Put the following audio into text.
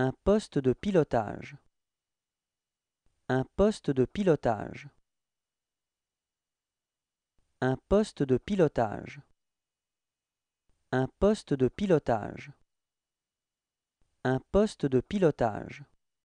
Un poste de pilotage. Un poste de pilotage. Un poste de pilotage. Un poste de pilotage. Un poste de pilotage.